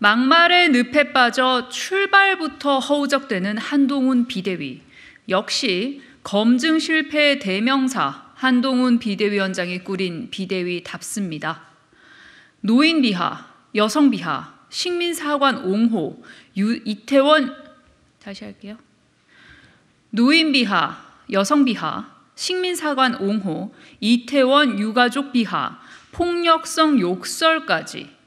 막말의 늪에 빠져 출발부터 허우적대는 한동훈 비대위. 역시 검증 실패의 대명사 한동훈 비대위원장이 꾸린 비대위답습니다. 노인 비하, 여성 비하, 식민사관 옹호, 유, 이태원 다시 할게요. 노인 비하, 여성 비하, 식민사관 옹호, 이태원 유가족 비하, 폭력성 욕설까지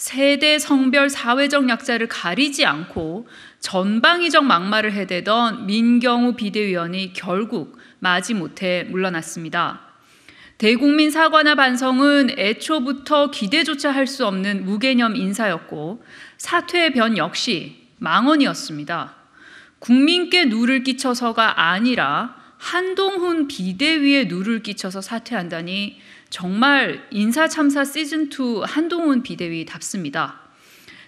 세대, 성별, 사회적 약자를 가리지 않고 전방위적 막말을 해대던 민경우 비대위원이 결국 마지못해 물러났습니다. 대국민 사과나 반성은 애초부터 기대조차 할 수 없는 무개념 인사였고 사퇴의 변 역시 망언이었습니다. 국민께 누를 끼쳐서가 아니라 한동훈 비대위에 누를 끼쳐서 사퇴한다니 정말 인사참사 시즌2 한동훈 비대위답습니다.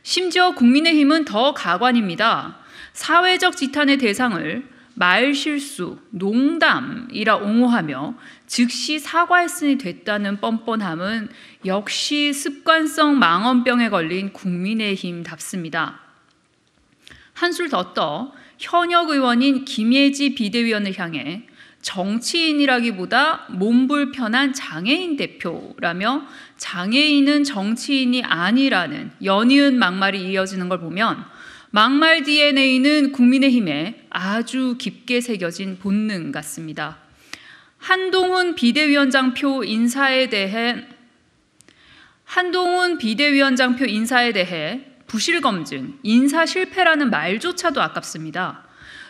심지어 국민의힘은 더 가관입니다. 사회적 지탄의 대상을 말실수, 농담이라 옹호하며 즉시 사과했으니 됐다는 뻔뻔함은 역시 습관성 망원병에 걸린 국민의힘답습니다. 한술 더 떠 현역 의원인 김예지 비대위원을 향해 정치인이라기보다 몸불편한 장애인 대표라며 장애인은 정치인이 아니라는 연이은 막말이 이어지는 걸 보면 막말 DNA는 국민의힘에 아주 깊게 새겨진 본능 같습니다. 한동훈 비대위원장표 인사에 대해 한동훈 비대위원장표 인사에 대해 부실 검증, 인사 실패라는 말조차도 아깝습니다.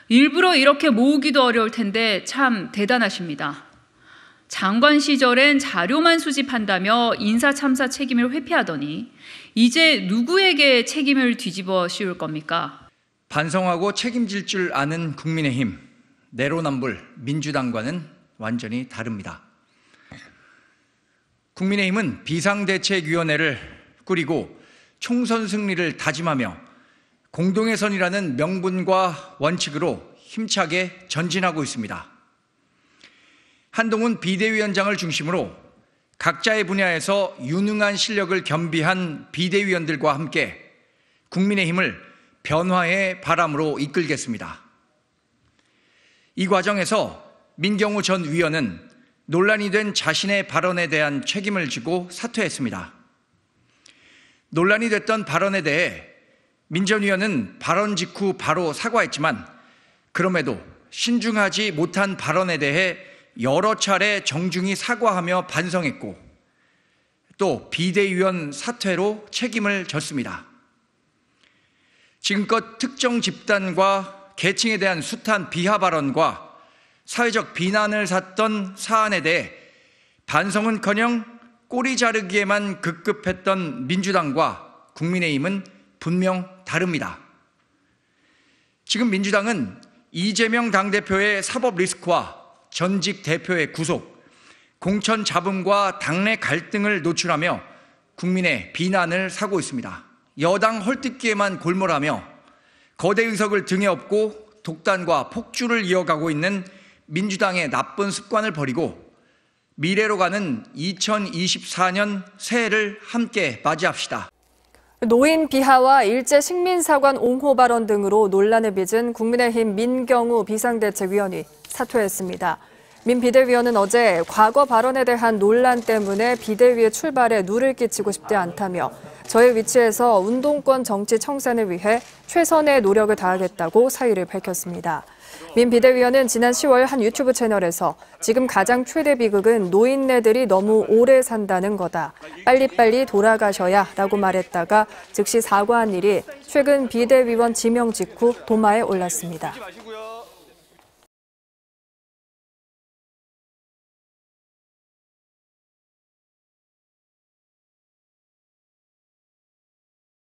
일부러 이렇게 모으기도 어려울 텐데 참 대단하십니다. 장관 시절엔 자료만 수집한다며 인사 참사 책임을 회피하더니 이제 누구에게 책임을 뒤집어 씌울 겁니까? 반성하고 책임질 줄 아는 국민의힘 내로남불 민주당과는 완전히 다릅니다. 국민의힘은 비상대책위원회를 꾸리고 총선 승리를 다짐하며 공동의 선이라는 명분과 원칙으로 힘차게 전진하고 있습니다. 한동훈 비대위원장을 중심으로 각자의 분야에서 유능한 실력을 겸비한 비대위원들과 함께 국민의힘을 변화의 바람으로 이끌겠습니다. 이 과정에서 민경우 전 위원은 논란이 된 자신의 발언에 대한 책임을 지고 사퇴했습니다. 논란이 됐던 발언에 대해 민전위원은 발언 직후 바로 사과했지만 그럼에도 신중하지 못한 발언에 대해 여러 차례 정중히 사과하며 반성했고 또 비대위원 사퇴로 책임을 졌습니다. 지금껏 특정 집단과 계층에 대한 숱한 비하 발언과 사회적 비난을 샀던 사안에 대해 반성은커녕 꼬리 자르기에만 급급했던 민주당과 국민의힘은 분명 다릅니다. 지금 민주당은 이재명 당대표의 사법 리스크와 전직 대표의 구속, 공천 잡음과 당내 갈등을 노출하며 국민의 비난을 사고 있습니다. 여당 헐뜯기에만 골몰하며 거대 의석을 등에 업고 독단과 폭주를 이어가고 있는 민주당의 나쁜 습관을 버리고 미래로 가는 2024년 새해를 함께 맞이합시다. 노인 비하와 일제 식민사관 옹호 발언 등으로 논란을 빚은 국민의힘 민경우 비상대책위원이 사퇴했습니다. 민 비대위원은 어제 과거 발언에 대한 논란 때문에 비대위의 출발에 누를 끼치고 싶지 않다며 저의 위치에서 운동권 정치 청산을 위해 최선의 노력을 다하겠다고 사의를 밝혔습니다. 민 비대위원은 지난 10월 한 유튜브 채널에서 지금 가장 최대 비극은 노인네들이 너무 오래 산다는 거다. 빨리빨리 돌아가셔야 라고 말했다가 즉시 사과한 일이 최근 비대위원 지명 직후 도마에 올랐습니다.